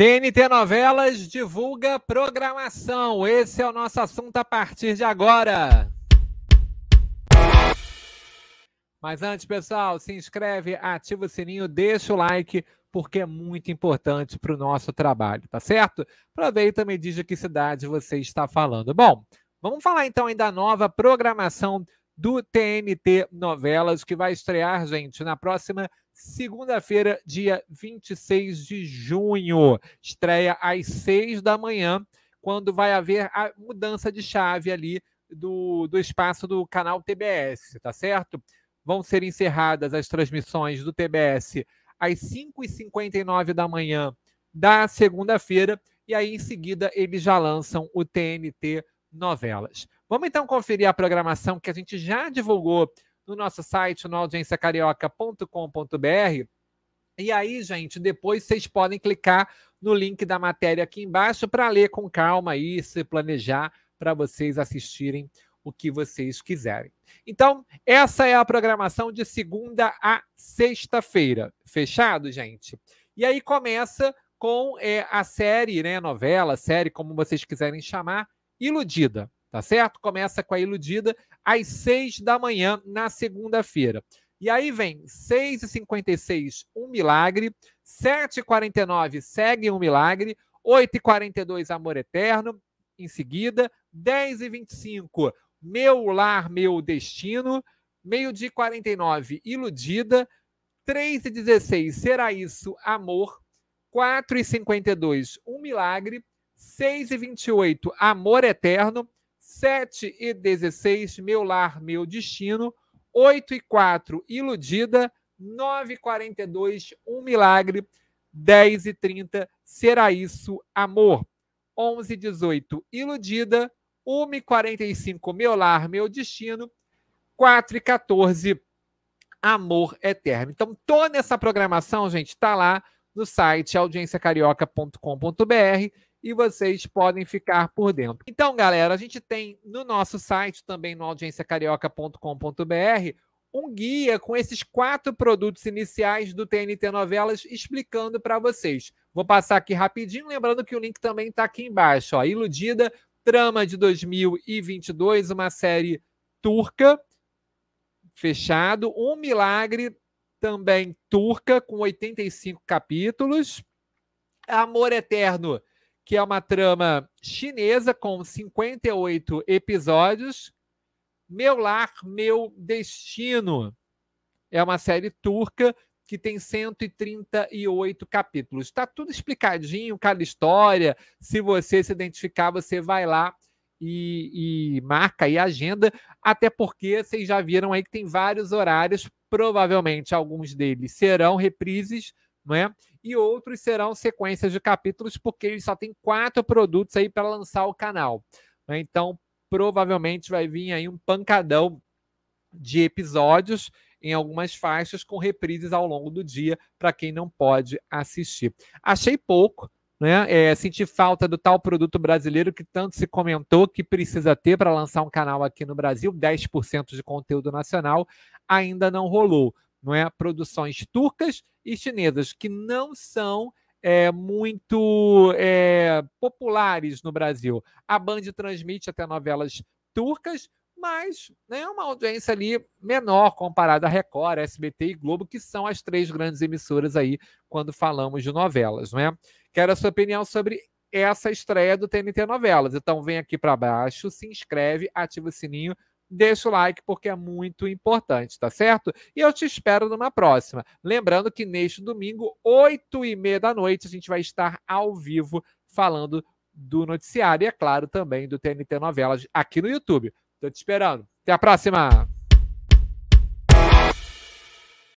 TNT Novelas divulga programação. Esse é o nosso assunto a partir de agora. Mas antes, pessoal, se inscreve, ativa o sininho, deixa o like, porque é muito importante para o nosso trabalho, tá certo? Aproveita e me diz de que cidade você está falando. Bom, vamos falar então ainda da nova programação do TNT Novelas, que vai estrear, gente, na próxima segunda-feira, dia 26 de junho. Estreia às seis da manhã, quando vai haver a mudança de chave ali do, do espaço do canal TBS, tá certo? Vão ser encerradas as transmissões do TBS às 5h59 da manhã da segunda-feira, e aí em seguida eles já lançam o TNT Novelas. Vamos então conferir a programação que a gente já divulgou no nosso site, no audienciacarioca.com.br. E aí, gente, depois vocês podem clicar no link da matéria aqui embaixo para ler com calma e se planejar para vocês assistirem o que vocês quiserem. Então, essa é a programação de segunda a sexta-feira. Fechado, gente? E aí começa com é, a série, né, novela, série, como vocês quiserem chamar, Iludida tá certo? Começa com a Iludida às 6 da manhã na segunda-feira. E aí vem 6h56, um milagre. 7h49, segue um milagre. 8h42, amor eterno. Em seguida, 10h25, meu lar, meu destino. Meio-dia 49, iludida. 3h16, será isso, amor. 4h52, um milagre. 6h28, amor eterno. 7 e 16, Meu Lar, Meu Destino, 8 e 4, Iludida, 9 e 42, Um Milagre, 10 e 30, Será Isso Amor, 11 e 18, Iludida, 1 e 45, Meu Lar, Meu Destino, 4 e 14, Amor Eterno. Então, toda essa programação, gente, está lá no site audienciacarioca.com.br e vocês podem ficar por dentro. Então, galera, a gente tem no nosso site também no audienciacarioca.com.br um guia com esses quatro produtos iniciais do TNT Novelas explicando para vocês. Vou passar aqui rapidinho, lembrando que o link também está aqui embaixo. Ó. Iludida, trama de 2022, uma série turca, fechado. Um milagre, também turca, com 85 capítulos. Amor Eterno, que é uma trama chinesa com 58 episódios. Meu Lar, Meu Destino é uma série turca que tem 138 capítulos. Está tudo explicadinho, cada história. Se você se identificar, você vai lá e, e marca aí a agenda, até porque vocês já viram aí que tem vários horários, provavelmente alguns deles serão reprises, não é? e outros serão sequências de capítulos, porque ele só tem quatro produtos aí para lançar o canal. Então, provavelmente vai vir aí um pancadão de episódios em algumas faixas com reprises ao longo do dia para quem não pode assistir. Achei pouco, né? É, senti falta do tal produto brasileiro que tanto se comentou que precisa ter para lançar um canal aqui no Brasil, 10% de conteúdo nacional, ainda não rolou. Não é? Produções turcas e chinesas, que não são é, muito é, populares no Brasil. A Band transmite até novelas turcas, mas né, uma audiência ali menor comparada à Record, SBT e Globo, que são as três grandes emissoras aí quando falamos de novelas, não é? Quero a sua opinião sobre essa estreia do TNT Novelas. Então vem aqui para baixo, se inscreve, ativa o sininho deixa o like porque é muito importante, tá certo? E eu te espero numa próxima. Lembrando que neste domingo, 8 e meia da noite, a gente vai estar ao vivo falando do noticiário e, é claro, também do TNT Novelas aqui no YouTube. Tô te esperando. Até a próxima!